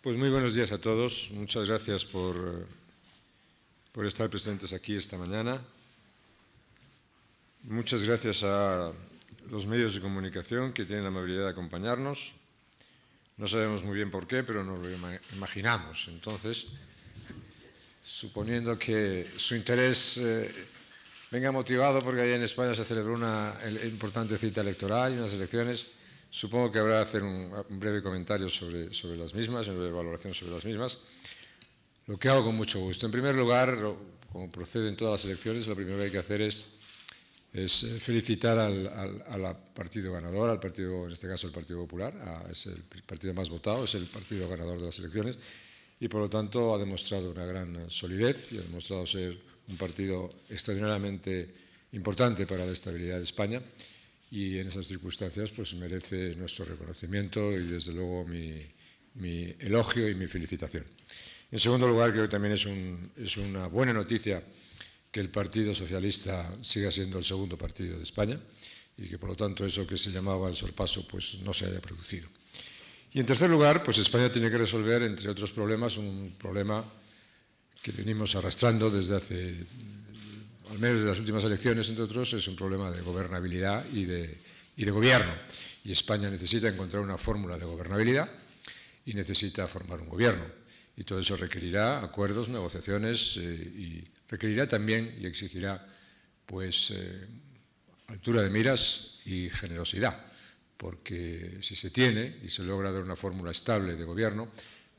Pues muy buenos días a todos. Muchas gracias por, estar presentes aquí esta mañana. Muchas gracias a los medios de comunicación que tienen la amabilidad de acompañarnos. No sabemos muy bien por qué, pero nos lo imaginamos. Entonces, suponiendo que su interés eh, venga motivado porque allá en España se celebró una importante cita electoral y unas elecciones, Supongo que habrá hacer un, breve comentario sobre, las mismas, una breve valoración sobre las mismas. Lo que hago con mucho gusto. En primer lugar, como procede en todas las elecciones, lo primero que hay que hacer es, es eh, felicitar al, partido ganador, al partido, en este caso el Partido Popular, es el partido más votado, es el partido ganador de las elecciones y por lo tanto ha demostrado una gran solidez y ha demostrado ser un partido extraordinariamente importante para la estabilidad de España y en esas circunstancias pues merece nuestro reconocimiento y desde luego mi, elogio y mi felicitación. En segundo lugar, creo que también es, es una buena noticia que el Partido Socialista siga siendo el segundo partido de España y que por lo tanto eso que se llamaba el sorpaso pues no se haya producido. Y en tercer lugar, pues España tiene que resolver, entre otros problemas, un problema que venimos arrastrando desde hace al menos de las últimas elecciones, entre otros, es un problema de gobernabilidad y de, gobierno. Y España necesita encontrar una fórmula de gobernabilidad y necesita formar un gobierno. Y todo eso requerirá acuerdos, negociaciones eh, y requerirá también y exigirá pues eh, altura de miras y generosidad, porque si se tiene y se logra dar una fórmula estable de gobierno,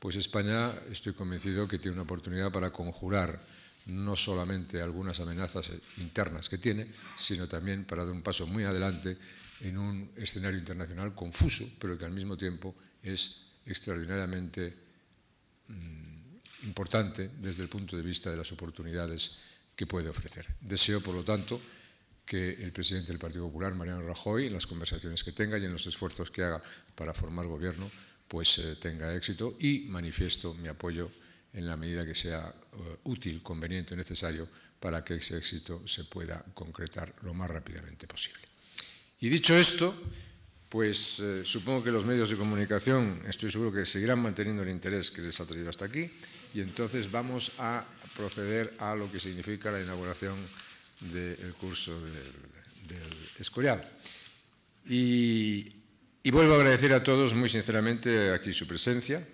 pues España estoy convencido que tiene una oportunidad para conjurar no solamente algunas amenazas internas que tiene, sino también para dar un paso muy adelante en un escenario internacional confuso, pero que al mismo tiempo es extraordinariamente mm, importante desde el punto de vista de las oportunidades que puede ofrecer. Deseo, por lo tanto, que el presidente del Partido Popular, Mariano Rajoy, en las conversaciones que tenga y en los esfuerzos que haga para formar gobierno, pues eh, tenga éxito y manifiesto mi apoyo en la medida que sea eh, útil, conveniente, necesario para que ese éxito se pueda concretar lo más rápidamente posible. Y dicho esto, pues eh, supongo que los medios de comunicación, estoy seguro que seguirán manteniendo el interés que les ha traído hasta aquí, y entonces vamos a proceder a lo que significa la inauguración del curso del, del Escorial. y vuelvo a agradecer a todos muy sinceramente aquí su presencia,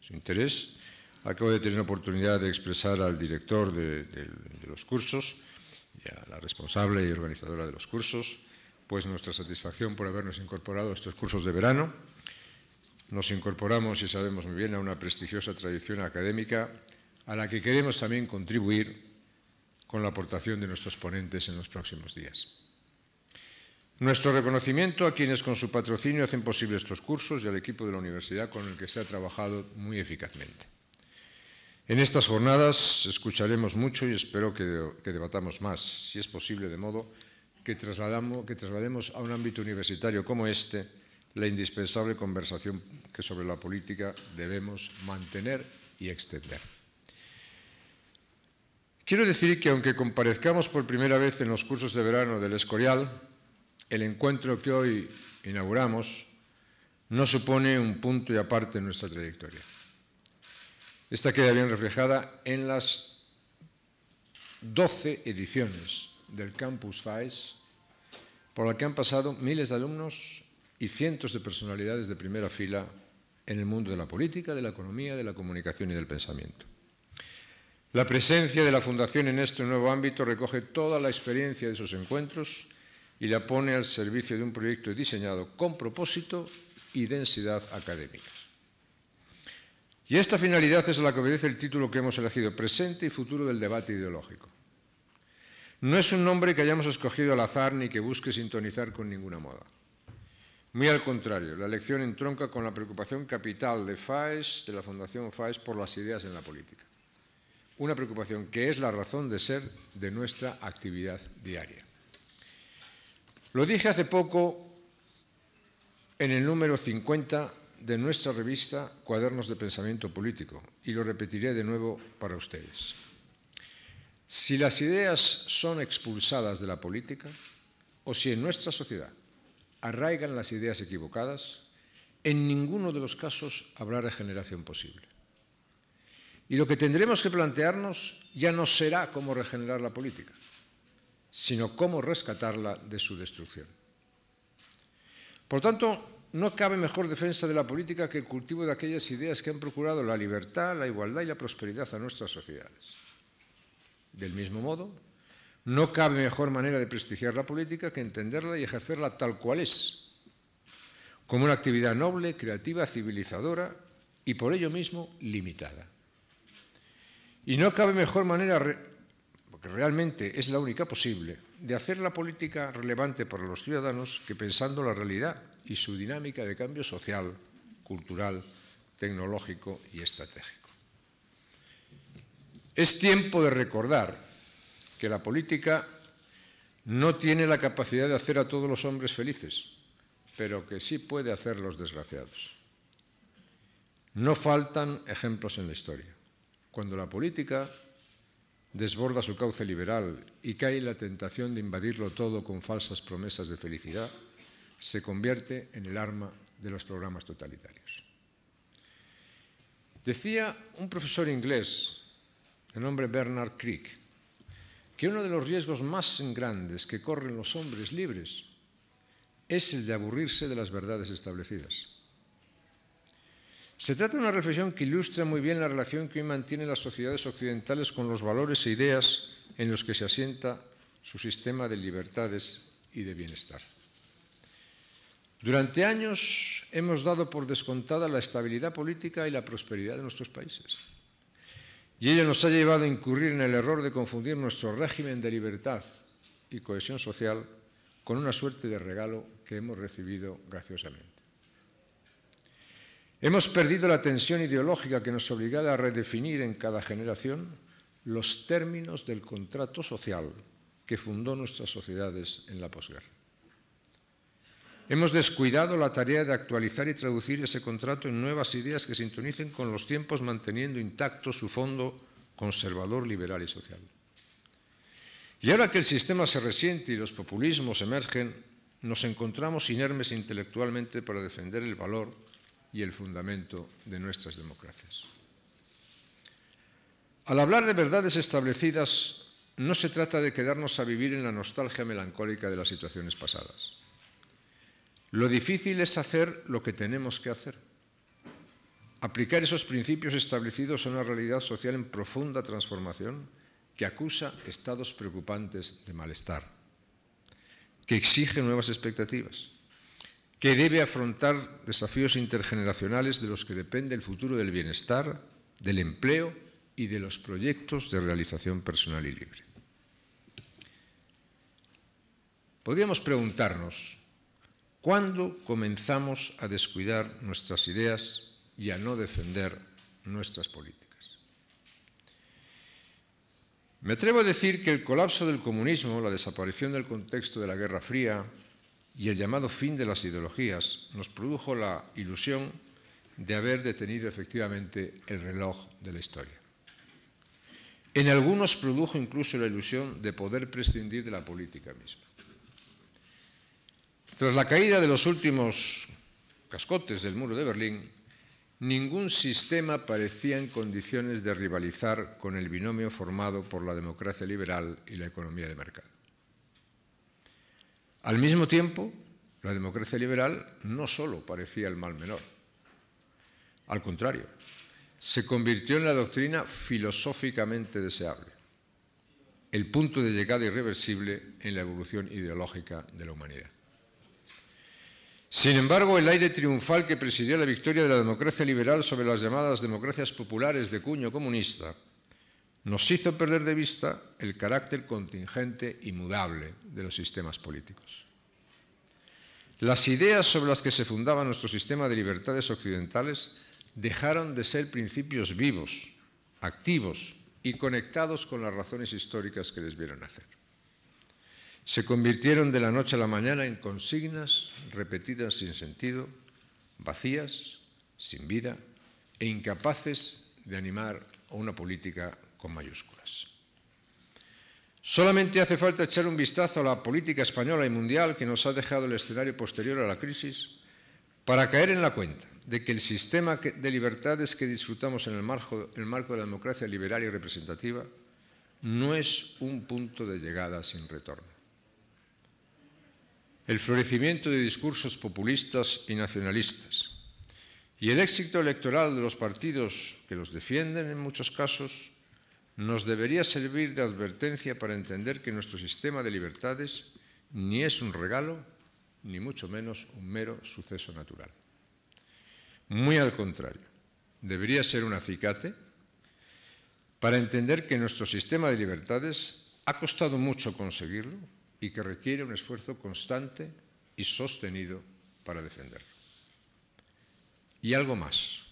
su interés, Acabo de tener la oportunidad de expresar al director de, los cursos y a la responsable y organizadora de los cursos, pues nuestra satisfacción por habernos incorporado a estos cursos de verano. Nos incorporamos, y sabemos muy bien, a una prestigiosa tradición académica a la que queremos también contribuir con la aportación de nuestros ponentes en los próximos días. Nuestro reconocimiento a quienes con su patrocinio hacen posible estos cursos y al equipo de la universidad con el que se ha trabajado muy eficazmente. En estas jornadas escucharemos mucho y espero que, debatamos más, si es posible, de modo que, que traslademos a un ámbito universitario como este la indispensable conversación que sobre la política debemos mantener y extender. Quiero decir que aunque comparezcamos por primera vez en los cursos de verano del Escorial, el encuentro que hoy inauguramos no supone un punto y aparte en nuestra trayectoria. Esta queda bien reflejada en las 12 ediciones del Campus FAES, por la que han pasado miles de alumnos y cientos de personalidades de primera fila en el mundo de la política, de la economía, de la comunicación y del pensamiento. La presencia de la Fundación en este nuevo ámbito recoge toda la experiencia de esos encuentros y la pone al servicio de un proyecto diseñado con propósito y densidad académica. Y esta finalidad es a la que obedece el título que hemos elegido, presente y futuro del debate ideológico. No es un nombre que hayamos escogido al azar ni que busque sintonizar con ninguna moda. Muy al contrario, la elección entronca con la preocupación capital de FAES, de la Fundación FAES, por las ideas en la política. Una preocupación que es la razón de ser de nuestra actividad diaria. Lo dije hace poco en el número 50 de nuestra revista Cuadernos de Pensamiento Político, y lo repetiré de nuevo para ustedes. Si las ideas son expulsadas de la política, o si en nuestra sociedad arraigan las ideas equivocadas, en ninguno de los casos habrá regeneración posible. Y lo que tendremos que plantearnos ya no será cómo regenerar la política, sino cómo rescatarla de su destrucción. Por tanto, no cabe mejor defensa de la política que el cultivo de aquellas ideas que han procurado la libertad, la igualdad y la prosperidad a nuestras sociedades. Del mismo modo, no cabe mejor manera de prestigiar la política que entenderla y ejercerla tal cual es, como una actividad noble, creativa, civilizadora y por ello mismo limitada. Y no cabe mejor manera, porque realmente es la única posible, de hacer la política relevante para los ciudadanos que pensando la realidad y su dinámica de cambio social, cultural, tecnológico y estratégico. Es tiempo de recordar que la política no tiene la capacidad de hacer a todos los hombres felices, pero que sí puede hacerlos desgraciados. No faltan ejemplos en la historia. Cuando la política desborda su cauce liberal y cae la tentación de invadirlo todo con falsas promesas de felicidad, se convierte en el arma de los programas totalitarios. Decía un profesor inglés, de nombre Bernard Crick, que uno de los riesgos más grandes que corren los hombres libres es el de aburrirse de las verdades establecidas. Se trata de una reflexión que ilustra muy bien la relación que hoy mantienen las sociedades occidentales con los valores e ideas en los que se asienta su sistema de libertades y de bienestar. Durante años hemos dado por descontada la estabilidad política y la prosperidad de nuestros países. Y ello nos ha llevado a incurrir en el error de confundir nuestro régimen de libertad y cohesión social con una suerte de regalo que hemos recibido graciosamente. Hemos perdido la tensión ideológica que nos obligaba a redefinir en cada generación los términos del contrato social que fundó nuestras sociedades en la posguerra. Hemos descuidado la tarea de actualizar y traducir ese contrato en nuevas ideas que sintonicen con los tiempos, manteniendo intacto su fondo conservador, liberal y social. Y ahora que el sistema se resiente y los populismos emergen, nos encontramos inermes intelectualmente para defender el valor y el fundamento de nuestras democracias. Al hablar de verdades establecidas, no se trata de quedarnos a vivir en la nostalgia melancólica de las situaciones pasadas. Lo difícil es hacer lo que tenemos que hacer. Aplicar esos principios establecidos a una realidad social en profunda transformación que acusa estados preocupantes de malestar, que exige nuevas expectativas, que debe afrontar desafíos intergeneracionales de los que depende el futuro del bienestar, del empleo y de los proyectos de realización personal y libre. Podríamos preguntarnos ¿Cuándo comenzamos a descuidar nuestras ideas y a no defender nuestras políticas. Me atrevo a decir que el colapso del comunismo, la desaparición del contexto de la Guerra Fría y el llamado fin de las ideologías nos produjo la ilusión de haber detenido efectivamente el reloj de la historia. En algunos produjo incluso la ilusión de poder prescindir de la política misma. Tras la caída de los últimos cascotes del muro de Berlín, ningún sistema parecía en condiciones de rivalizar con el binomio formado por la democracia liberal y la economía de mercado. Al mismo tiempo, la democracia liberal no solo parecía el mal menor, al contrario, se convirtió en la doctrina filosóficamente deseable, el punto de llegada irreversible en la evolución ideológica de la humanidad. Sin embargo, el aire triunfal que presidió la victoria de la democracia liberal sobre las llamadas democracias populares de cuño comunista nos hizo perder de vista el carácter contingente y mudable de los sistemas políticos. Las ideas sobre las que se fundaba nuestro sistema de libertades occidentales dejaron de ser principios vivos, activos y conectados con las razones históricas que les vieron hacer se convirtieron de la noche a la mañana en consignas repetidas sin sentido, vacías, sin vida e incapaces de animar a una política con mayúsculas. Solamente hace falta echar un vistazo a la política española y mundial que nos ha dejado el escenario posterior a la crisis para caer en la cuenta de que el sistema de libertades que disfrutamos en el marco, el marco de la democracia liberal y representativa no es un punto de llegada sin retorno el florecimiento de discursos populistas y nacionalistas y el éxito electoral de los partidos que los defienden en muchos casos nos debería servir de advertencia para entender que nuestro sistema de libertades ni es un regalo, ni mucho menos un mero suceso natural. Muy al contrario, debería ser un acicate para entender que nuestro sistema de libertades ha costado mucho conseguirlo y que requiere un esfuerzo constante y sostenido para defenderlo. Y algo más.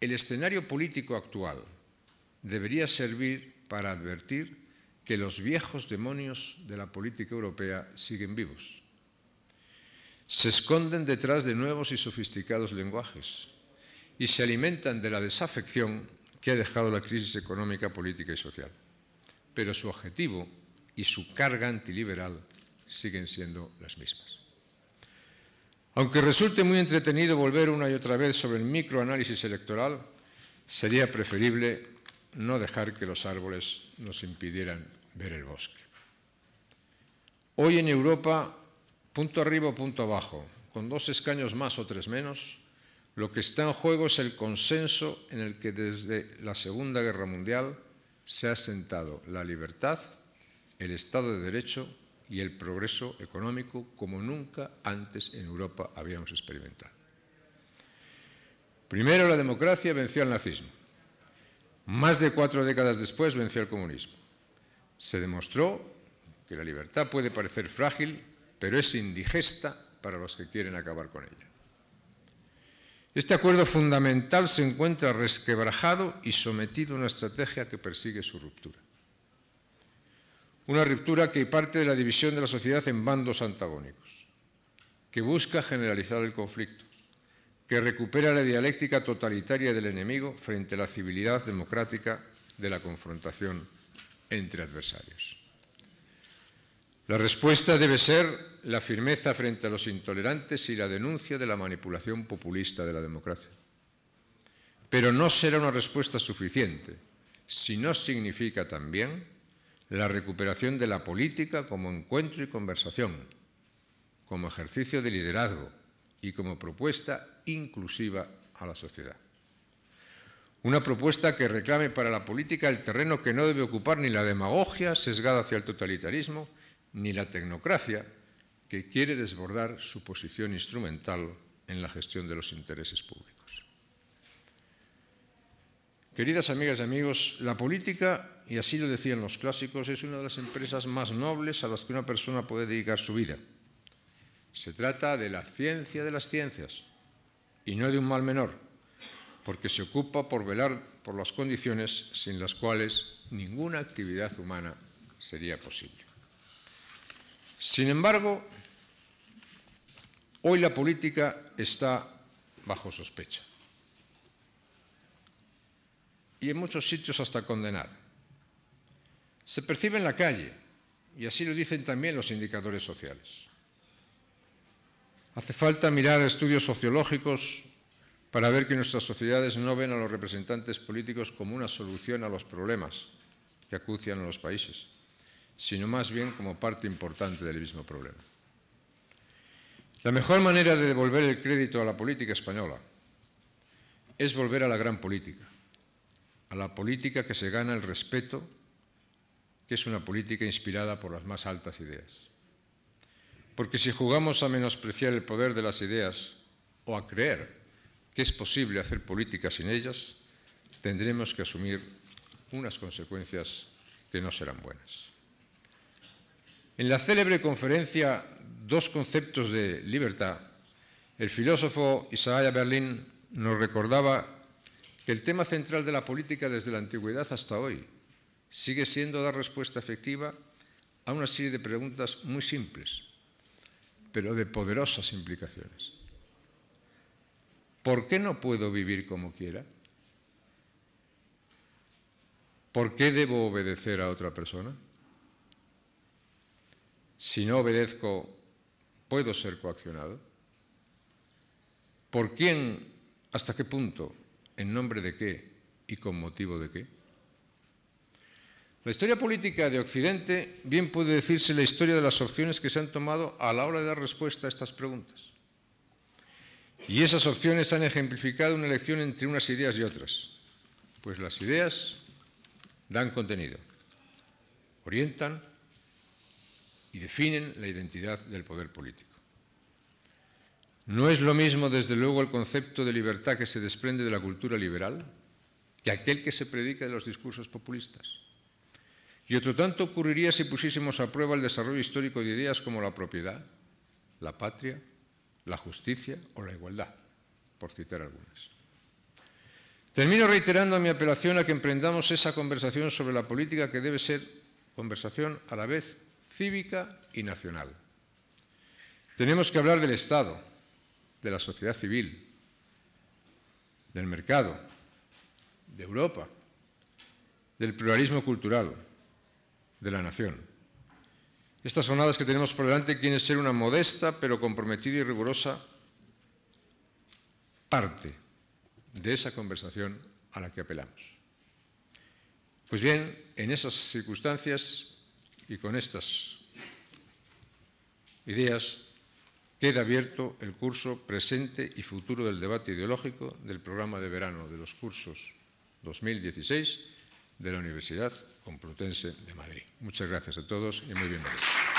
El escenario político actual debería servir para advertir que los viejos demonios de la política europea siguen vivos. Se esconden detrás de nuevos y sofisticados lenguajes y se alimentan de la desafección que ha dejado la crisis económica, política y social. Pero su objetivo y su carga antiliberal siguen siendo las mismas. Aunque resulte muy entretenido volver una y otra vez sobre el microanálisis electoral, sería preferible no dejar que los árboles nos impidieran ver el bosque. Hoy en Europa, punto arriba o punto abajo, con dos escaños más o tres menos, lo que está en juego es el consenso en el que desde la Segunda Guerra Mundial se ha sentado la libertad el Estado de Derecho y el progreso económico como nunca antes en Europa habíamos experimentado. Primero la democracia venció al nazismo. Más de cuatro décadas después venció al comunismo. Se demostró que la libertad puede parecer frágil, pero es indigesta para los que quieren acabar con ella. Este acuerdo fundamental se encuentra resquebrajado y sometido a una estrategia que persigue su ruptura. Una ruptura que parte de la división de la sociedad en bandos antagónicos, que busca generalizar el conflicto, que recupera la dialéctica totalitaria del enemigo frente a la civilidad democrática de la confrontación entre adversarios. La respuesta debe ser la firmeza frente a los intolerantes y la denuncia de la manipulación populista de la democracia. Pero no será una respuesta suficiente si no significa también la recuperación de la política como encuentro y conversación, como ejercicio de liderazgo y como propuesta inclusiva a la sociedad. Una propuesta que reclame para la política el terreno que no debe ocupar ni la demagogia sesgada hacia el totalitarismo, ni la tecnocracia que quiere desbordar su posición instrumental en la gestión de los intereses públicos. Queridas amigas y amigos, la política, y así lo decían los clásicos, es una de las empresas más nobles a las que una persona puede dedicar su vida. Se trata de la ciencia de las ciencias, y no de un mal menor, porque se ocupa por velar por las condiciones sin las cuales ninguna actividad humana sería posible. Sin embargo, hoy la política está bajo sospecha y en muchos sitios hasta condenar. Se percibe en la calle y así lo dicen también los indicadores sociales. Hace falta mirar estudios sociológicos para ver que nuestras sociedades no ven a los representantes políticos como una solución a los problemas que acucian a los países, sino más bien como parte importante del mismo problema. La mejor manera de devolver el crédito a la política española es volver a la gran política, a la política que se gana el respeto, que es una política inspirada por las más altas ideas. Porque si jugamos a menospreciar el poder de las ideas o a creer que es posible hacer política sin ellas, tendremos que asumir unas consecuencias que no serán buenas. En la célebre conferencia Dos conceptos de libertad, el filósofo Isaiah Berlin nos recordaba que el tema central de la política desde la antigüedad hasta hoy sigue siendo dar respuesta efectiva a una serie de preguntas muy simples, pero de poderosas implicaciones. ¿Por qué no puedo vivir como quiera? ¿Por qué debo obedecer a otra persona? Si no obedezco, ¿puedo ser coaccionado? ¿Por quién, hasta qué punto ¿En nombre de qué y con motivo de qué? La historia política de Occidente bien puede decirse la historia de las opciones que se han tomado a la hora de dar respuesta a estas preguntas. Y esas opciones han ejemplificado una elección entre unas ideas y otras, pues las ideas dan contenido, orientan y definen la identidad del poder político. No es lo mismo, desde luego, el concepto de libertad que se desprende de la cultura liberal que aquel que se predica de los discursos populistas. Y otro tanto ocurriría si pusiésemos a prueba el desarrollo histórico de ideas como la propiedad, la patria, la justicia o la igualdad, por citar algunas. Termino reiterando mi apelación a que emprendamos esa conversación sobre la política que debe ser conversación a la vez cívica y nacional. Tenemos que hablar del Estado, de la sociedad civil, del mercado, de Europa, del pluralismo cultural, de la nación. Estas jornadas que tenemos por delante quieren ser una modesta pero comprometida y rigurosa parte de esa conversación a la que apelamos. Pues bien, en esas circunstancias y con estas ideas queda abierto el curso presente y futuro del debate ideológico del programa de verano de los cursos 2016 de la Universidad Complutense de Madrid. Muchas gracias a todos y muy bienvenidos.